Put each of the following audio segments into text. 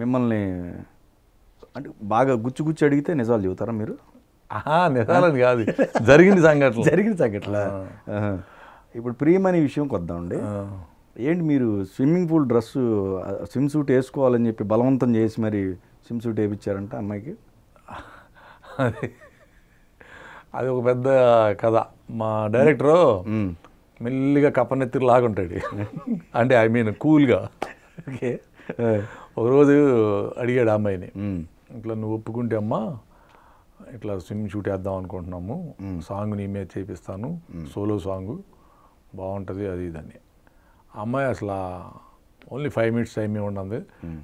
మిమ్మల్ని అంటే బాగా గుచ్చి గుచ్చి అడిగితే నిజాలు చెబుతారా మీరు నిజాలని కాదు జరిగిన సంఘటన జరిగిన సంఘటన ఇప్పుడు ప్రియమనే విషయం కొద్దామండి ఏంటి మీరు swimming pool dress swim suit వేసుకోవాలని చెప్పి బలవంతం చేసి మరి స్విమ్ సూట్ వేయించారంట అమ్మాయికి అది అది ఒక పెద్ద కథ మా డైరెక్టరు మెల్లిగా కప్పనెత్తిరి లాగుంటాడు అంటే ఐ మీన్ కూల్గా ఓకే ఒకరోజు అడిగాడు అమ్మాయిని ఇట్లా నువ్వు ఒప్పుకుంటే అమ్మా ఇట్లా స్విమ్ షూట్ వేద్దాం అనుకుంటున్నాము సాంగ్ నీ మీద చేపిస్తాను సోలో సాంగ్ బాగుంటుంది అది ఇదని అమ్మాయి అసలు ఓన్లీ ఫైవ్ మినిట్స్ టైం ఉండదు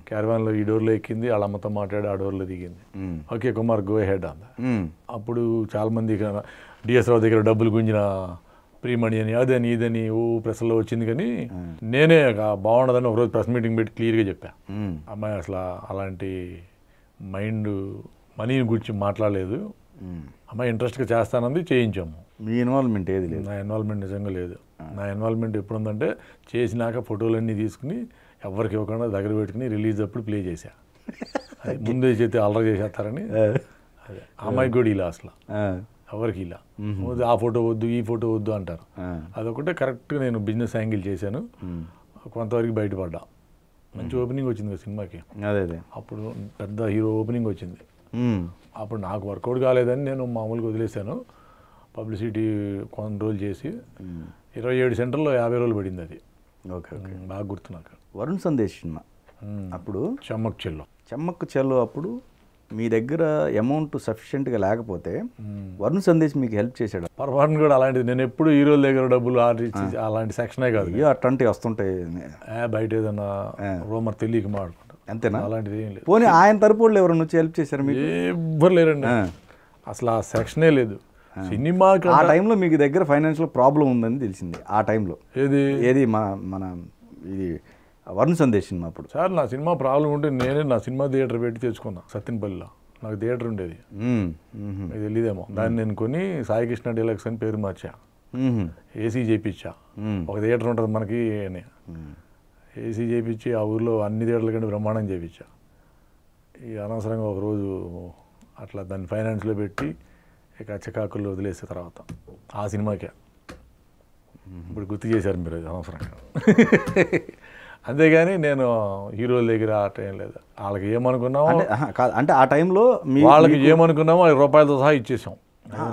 క్యారవాన్లో ఈ డోర్లో ఎక్కింది వాళ్ళ అమ్మతో మాట్లాడి ఆ డోర్లో దిగింది ఓకే కుమార్ గో హెడ్ అంద అప్పుడు చాలామంది డిఎస్ రావు దగ్గర డబ్బులు గుంజిన ప్రియమణి అని అదని ఇదని ఓ ప్రెస్లో వచ్చింది కానీ నేనే బాగుండదని ఒకరోజు ప్రెస్ మీటింగ్ పెట్టి క్లియర్గా చెప్పా అమ్మాయి అసలు అలాంటి మైండ్ మనీని గురించి మాట్లాడలేదు అమ్మాయి ఇంట్రెస్ట్గా చేస్తానంది చేయించాము మీ ఇన్వాల్వ్మెంట్ ఏది లేదు నా ఇన్వాల్వ్మెంట్ నిజంగా లేదు నా ఇన్వాల్వ్మెంట్ ఎప్పుడు ఉందంటే చేసినాక ఫోటోలన్నీ తీసుకుని ఎవరికి ఇవ్వకుండా దగ్గర పెట్టుకుని రిలీజ్ అప్పుడు ప్లే చేశా ముందే చేతి అల్లరి చేసేస్తారని అమ్మాయి గుడి ఇలా అసలు ఎవరికి ఇలా ఆ ఫోటో వద్దు ఈ ఫోటో వద్దు అంటారు అదొకటే కరెక్ట్గా నేను బిజినెస్ యాంగిల్ చేశాను కొంతవరకు బయటపడ్డా మంచి ఓపెనింగ్ వచ్చింది సినిమాకి అదే అదే అప్పుడు పెద్ద హీరో ఓపెనింగ్ వచ్చింది అప్పుడు నాకు వర్కౌట్ కాలేదని నేను మామూలుగా వదిలేశాను పబ్లిసిటీ కొన్ని రోజులు చేసి ఇరవై ఏడు సెంటర్లో యాభై రోజులు పడింది అది ఓకే బాగా గుర్తు నాకు వరుణ్ సందేశ్ సినిమా అప్పుడు చెమ్మక్ చెల్లు చెమ్మక్ చెల్లు అప్పుడు మీ దగ్గర అమౌంట్ సఫిషియెంట్గా లేకపోతే hmm. వరుణ్ సందేశ్ మీకు హెల్ప్ చేశాడు పొరపాటును కూడా అలాంటిది నేను ఎప్పుడు హీరో దగ్గర డబ్బులు ఆర్డర్ ఇచ్చి అలాంటి సెక్షనే కాదు అయ్యో అట్లాంటివి వస్తుంటాయి బయట ఏదన్నా రోమర్ తెలియక మాడుకుంటా అంతేనా అలాంటిది ఏం లేదు పోనీ ఆయన తరపు వాళ్ళు ఎవరైనా వచ్చి హెల్ప్ చేశారు మీరు ఎవ్వరు లేరండి అసలు ఆ సెక్షనే లేదు సినిమా ఆ టైంలో మీకు దగ్గర ఫైనాన్షియల్ ప్రాబ్లం ఉందని తెలిసింది ఆ టైంలో ఏది ఏది మన మన ఇది వరుణ్ సందేశ్ సినిమా అప్పుడు సార్ నా సినిమా ప్రాబ్లం ఉంటే నేనే నా సినిమా థియేటర్ పెట్టి తెచ్చుకున్నా సత్యన్పల్లిలో నాకు థియేటర్ ఉండేది తెలియదేమో దాన్ని నేను కొని సాయి కృష్ణ డీలక్స్ అని పేరు మార్చా ఏసీ చేయించా ఒక థియేటర్ ఉంటుంది మనకి అని ఏసీ చేయించి ఆ ఊర్లో అన్ని థియేటర్ల కంటే బ్రహ్మాండం చేయించా ఈ అనవసరంగా ఒకరోజు అట్లా దాన్ని ఫైనాన్స్లో పెట్టి ఇక చికాకులు వదిలేసిన తర్వాత ఆ సినిమాకే ఇప్పుడు గుర్తు చేశారు మీరు అనవసరంగా అంతేగాని నేను హీరోల దగ్గర ఆ టైం లేదు వాళ్ళకి ఏమనుకున్నామో కాదు అంటే ఆ టైంలో వాళ్ళకి ఏమనుకున్నామో రూపాయలతో సహా ఇచ్చేసాం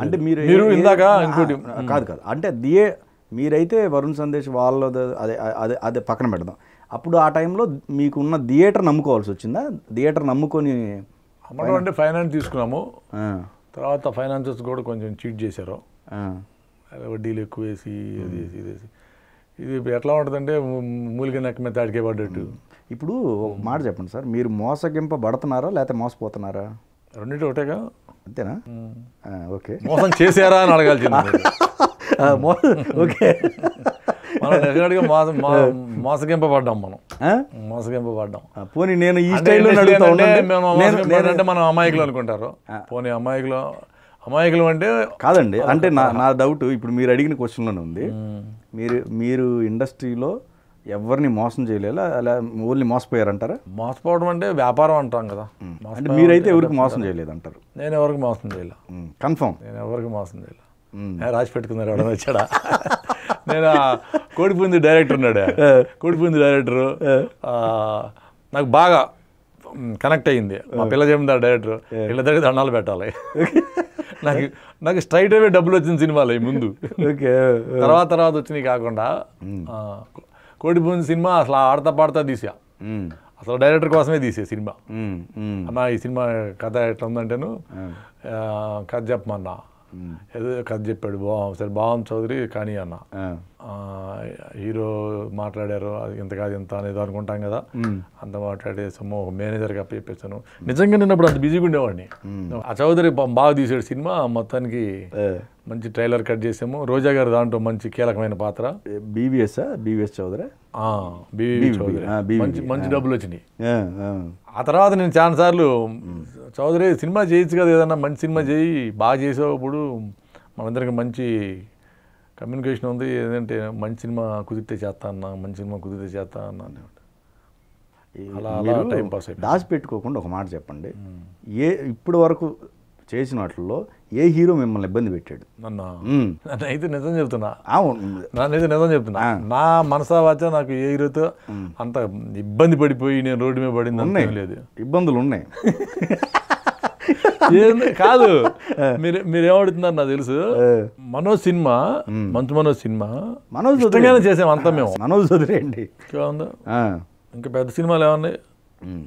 అంటే మీరు మీరు ఇందాక ఇంకోటి కాదు కాదు అంటే దియే మీరైతే వరుణ్ సందేశ్ వాళ్ళ అదే అదే అదే పక్కన పెడదాం అప్పుడు ఆ టైంలో మీకున్న థియేటర్ నమ్ముకోవాల్సి వచ్చిందా థియేటర్ నమ్ముకొని అమ్మడం అంటే ఫైనాన్స్ తీసుకున్నాము తర్వాత ఫైనాన్సెస్ కూడా కొంచెం చీట్ చేశారు వడ్డీలు ఎక్కువ వేసి అది వేసి ఇది వేసి ఇది ఎట్లా ఉంటుందంటే మూలిక నెక్క మీద తాడికే పడ్డట్టు ఇప్పుడు ఒక మాట చెప్పండి సార్ మీరు మోసగింపబడుతున్నారా లేకపోతే మోసపోతున్నారా రెండింటి ఒకటేగా అంతేనా ఓకే మోసం చేసారా అని అడగాల్సింది ఓకే మనం మోసం మోసగింపబడ్డాం మనం మోసగింపబడ్డాం పోనీ నేను ఈ స్టైల్లో అంటే మనం అమాయకులు అనుకుంటారు పోనీ అమాయకులు అమాయకులు అంటే కాదండి అంటే నా నా డౌట్ ఇప్పుడు మీరు అడిగిన క్వశ్చన్లోనే ఉంది మీరు మీరు ఇండస్ట్రీలో ఎవరిని మోసం చేయలేదు అలా ఓన్లీ అంటారా మోసపోవడం అంటే వ్యాపారం అంటాం కదా అంటే మీరైతే ఎవరికి మోసం చేయలేదు అంటారు నేను ఎవరికి మోసం చేయలేదు కన్ఫర్మ్ నేను ఎవరికి మోసం చేయలేదు రాసి పెట్టుకున్నారు ఎవడన్నా వచ్చాడా నేను కోడిపుంది డైరెక్టర్ ఉన్నాడు కోడిపుంది డైరెక్టరు నాకు బాగా కనెక్ట్ అయ్యింది మా పిల్ల చెప్పిందా డైరెక్టర్ వీళ్ళ దగ్గర దండాలు పెట్టాలి నాకు నాకు స్ట్రైట్ అవే డబ్బులు వచ్చిన సినిమాలు అవి ముందు ఓకే తర్వాత తర్వాత వచ్చినవి కాకుండా కోటిపూని సినిమా అసలు ఆడతా పాడతా తీసా అసలు డైరెక్టర్ కోసమే తీసే సినిమా అన్న ఈ సినిమా కథ ఎట్లా ఉందంటేను కథ చెప్పమన్నా ఏదో కథ చెప్పాడు బాగుంది సరే బాగుంది చౌదరి కానీ అన్న హీరో మాట్లాడారు అది ఇంత కాదు ఇంత అనేది అనుకుంటాం కదా అంత మాట్లాడేసాము ఒక మేనేజర్గా చెప్పేసాను నిజంగా నేను అప్పుడు అంత బిజీగా ఉండేవాడిని ఆ చౌదరి బాగా తీసాడు సినిమా మొత్తానికి మంచి ట్రైలర్ కట్ చేసాము రోజా గారు దాంట్లో మంచి కీలకమైన పాత్ర బీవీఎస్ బీవీఎస్ చౌదరి చౌదరి మంచి మంచి డబ్బులు వచ్చినాయి ఆ తర్వాత నేను చాలా సార్లు చౌదరి సినిమా చేయొచ్చు కదా ఏదన్నా మంచి సినిమా చేయి బాగా చేసేప్పుడు మనందరికి మంచి కమ్యూనికేషన్ ఉంది ఏంటంటే మంచి సినిమా కుదిరితే చేస్తా అన్న మంచి సినిమా కుదిరితే చేస్తా అన్న అలా అలా టైం పాస్ దాచి పెట్టుకోకుండా ఒక మాట చెప్పండి ఏ ఇప్పటి వరకు చేసిన వాటిల్లో ఏ హీరో మిమ్మల్ని ఇబ్బంది పెట్టాడు అయితే నిజం చెప్తున్నా నన్నైతే నిజం చెప్తున్నా నా మనసా వాచ నాకు ఏ హీరోతో అంత ఇబ్బంది పడిపోయి నేను రోడ్డు మీద పడింది లేదు ఇబ్బందులు ఉన్నాయి కాదు మీరు మీరు ఏమడుతున్నారు నాకు తెలుసు మనోజ్ సినిమా మంచు మనోజ్ సినిమా మనోజ్ చేసాం అంతా మేము మనోజ్ చదివేయండి ఇంకా పెద్ద సినిమాలు ఏమన్నాయి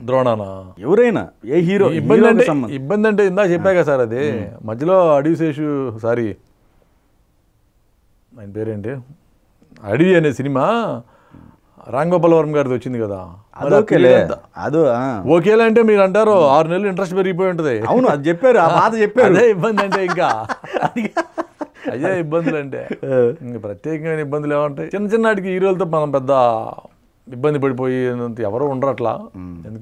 ద్రోణాన ఎవరైనా ఏ హీరో ఇబ్బంది అంటే ఇబ్బంది అంటే ఇందా చెప్పాక సార్ అది మధ్యలో అడివిశేషు సారీ ఆయన పేరేంటి అడివి అనే సినిమా రాంగోపాలవరం గారిది వచ్చింది కదా అదొకేలే అదో అంటే మీరు అంటారు ఆరు నెలలు ఇంట్రెస్ట్ పెరిగిపోయి ఉంటుంది అవును అది చెప్పారు ఆ బాధ చెప్పారు అదే ఇబ్బంది అంటే ఇంకా అదే ఇబ్బందులు అంటే ఇంకా ప్రత్యేకమైన ఇబ్బందులు ఏమంటాయి చిన్న చిన్నటికి హీరోలతో మనం పెద్ద ఇబ్బంది పడిపోయినంత ఎవరో ఉండరు అట్లా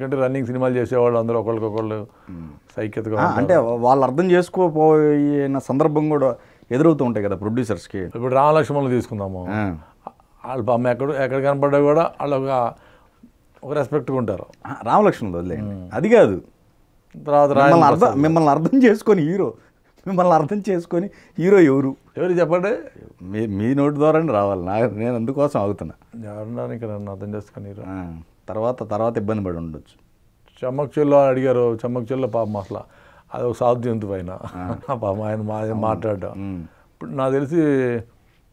ఎందుకంటే రన్నింగ్ సినిమాలు చేసేవాళ్ళు అందరూ ఒకళ్ళకొకళ్ళు సైక్యతగా అంటే వాళ్ళు అర్థం చేసుకోపోయిన సందర్భం కూడా ఎదురవుతూ ఉంటాయి కదా ప్రొడ్యూసర్స్కి ఇప్పుడు రామలక్ష్మణులు తీసుకుందాము వాళ్ళ బామ్మ ఎక్కడ ఎక్కడ కనపడ్డా కూడా వాళ్ళు ఒక ఒక రెస్పెక్ట్గా ఉంటారు రామలక్ష్మణులు వదిలే అది కాదు తర్వాత మిమ్మల్ని అర్థం మిమ్మల్ని అర్థం చేసుకొని హీరో మిమ్మల్ని అర్థం చేసుకొని హీరో ఎవరు ఎవరు చెప్పండి మీ మీ నోటి ద్వారానే రావాలి నా నేను అందుకోసం అవుతున్నా ఎవరన్నా ఇక్కడ నన్ను అర్థం చేసుకొని హీరో తర్వాత తర్వాత ఇబ్బంది పడి ఉండొచ్చు చమ్మక్చల్లో అడిగారు చమ్మక్చల్లో పాపం అసలు అది ఒక సాధ్య పైన పాపం ఆయన మా మాట్లాడడం ఇప్పుడు నాకు తెలిసి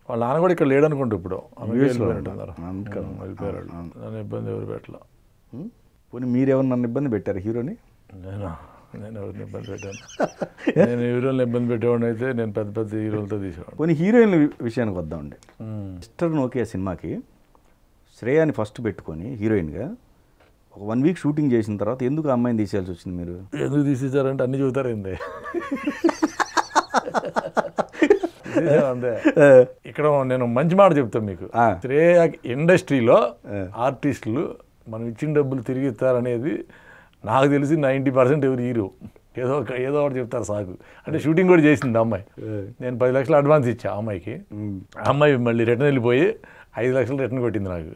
వాళ్ళ నాన్న కూడా ఇక్కడ లేడనుకుంటు ఇప్పుడు నన్ను ఇబ్బంది ఎవరు పెట్టలే పోనీ మీరెవరు నన్ను ఇబ్బంది పెట్టారు హీరోని నేను నేను ఎవరిని ఇబ్బంది పెట్టాను నేను హీరోలను ఇబ్బంది పెట్టేవాడిని అయితే నేను పెద్ద పెద్ద హీరోలతో తీసేవాడు కొన్ని హీరోయిన్ల విషయానికి వద్దామండి మిస్టర్ నోకియా సినిమాకి శ్రేయాని ఫస్ట్ పెట్టుకొని హీరోయిన్గా ఒక వన్ వీక్ షూటింగ్ చేసిన తర్వాత ఎందుకు అమ్మాయిని తీసేయాల్సి వచ్చింది మీరు ఎందుకు తీసేసారంటే అన్ని చూతారండి అంతే ఇక్కడ నేను మంచి మాట చెప్తాను మీకు శ్రేయ ఇండస్ట్రీలో ఆర్టిస్టులు మనం ఇచ్చిన డబ్బులు తిరిగి ఇస్తారనేది నాకు తెలిసి నైంటీ పర్సెంట్ ఎవరు హీరో ఏదో ఒక ఏదో ఒకటి చెప్తారు సాకు అంటే షూటింగ్ కూడా చేసింది అమ్మాయి నేను పది లక్షలు అడ్వాన్స్ ఇచ్చా అమ్మాయికి అమ్మాయి మళ్ళీ రిటర్న్ వెళ్ళిపోయి ఐదు లక్షలు రిటర్న్ కొట్టింది నాకు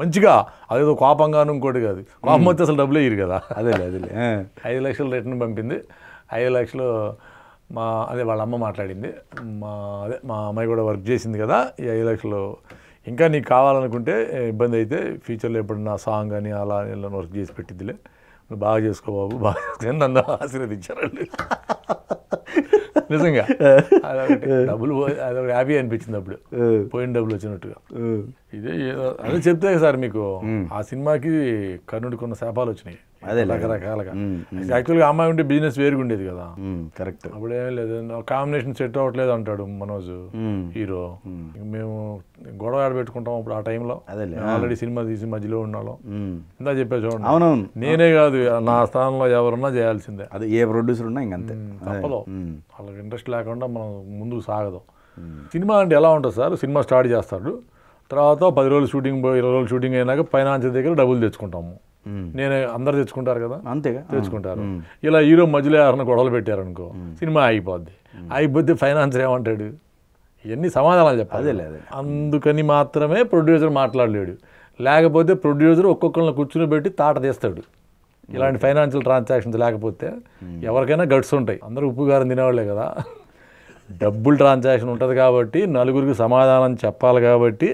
మంచిగా అదేదో కోపంగాను ఇంకోటి కాదు కోపం వస్తే అసలు డబ్బులు వేయరు కదా అదే అదేలే ఐదు లక్షలు రిటర్న్ పంపింది ఐదు లక్షలు మా అదే వాళ్ళ అమ్మ మాట్లాడింది మా అదే మా అమ్మాయి కూడా వర్క్ చేసింది కదా ఈ ఐదు లక్షలు ఇంకా నీకు కావాలనుకుంటే ఇబ్బంది అయితే ఫ్యూచర్లో ఎప్పుడన్నా సాంగ్ అని అలా ఇలా వర్క్ చేసి పెట్టిద్దిలే నువ్వు బాగా చేసుకో బాబు బాగా నన్ను ఆశీర్వదించారండి నిజంగా డబ్బులు పోయి హ్యాపీ అనిపించింది అప్పుడు పోయిన డబ్బులు వచ్చినట్టుగా ఇదే అదే చెప్తే సార్ మీకు hmm. ఆ సినిమాకి కర్ణుడికి ఉన్న శాపాలు వచ్చినాయి అదే రకరకాలుగా యాక్చువల్గా అమ్మాయి ఉంటే బిజినెస్ వేరుగా ఉండేది కదా కరెక్ట్ అప్పుడు ఏం లేదు కాంబినేషన్ సెట్ అవ్వట్లేదు అంటాడు మనోజ్ హీరో మేము గొడవ ఆడబెట్టుకుంటాం అప్పుడు ఆ టైంలో అదే ఆల్రెడీ సినిమా తీసి మధ్యలో ఉన్నాలో ఇందా చెప్పే చూడండి అవునవును నేనే కాదు నా స్థానంలో ఎవరున్నా చేయాల్సిందే అది ఏ ప్రొడ్యూసర్ ఉన్నా ఇంకంతే తప్పదు వాళ్ళకి ఇంట్రెస్ట్ లేకుండా మనం ముందుకు సాగదు సినిమా అంటే ఎలా ఉంటుంది సార్ సినిమా స్టార్ట్ చేస్తాడు తర్వాత పది రోజులు షూటింగ్ ఇరవై రోజులు షూటింగ్ అయినాక ఫైనాన్స్ దగ్గర డబ్బులు తెచ్చుకుంటాము నేనే అందరు తెచ్చుకుంటారు కదా అంతేగా తెచ్చుకుంటారు ఇలా హీరో మధ్యలో ఎవరైనా గొడవలు పెట్టారనుకో సినిమా అయిపోద్ది అయిపోతే ఫైనాన్సర్ ఏమంటాడు ఇవన్నీ సమాధానాలు చెప్పాలి అందుకని మాత్రమే ప్రొడ్యూసర్ మాట్లాడలేడు లేకపోతే ప్రొడ్యూసర్ ఒక్కొక్కరిని కూర్చుని పెట్టి తాట తీస్తాడు ఇలాంటి ఫైనాన్షియల్ ట్రాన్సాక్షన్స్ లేకపోతే ఎవరికైనా గట్స్ ఉంటాయి అందరూ ఉప్పు గారం తినేవాళ్ళే కదా డబ్బులు ట్రాన్సాక్షన్ ఉంటుంది కాబట్టి నలుగురికి సమాధానం చెప్పాలి కాబట్టి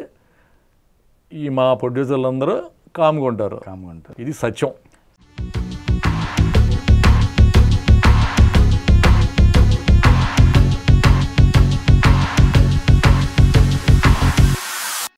ఈ మా ప్రొడ్యూసర్లు అందరూ కామ్గా ఉంటారు కామ్గా ఉంటారు ఇది సత్యం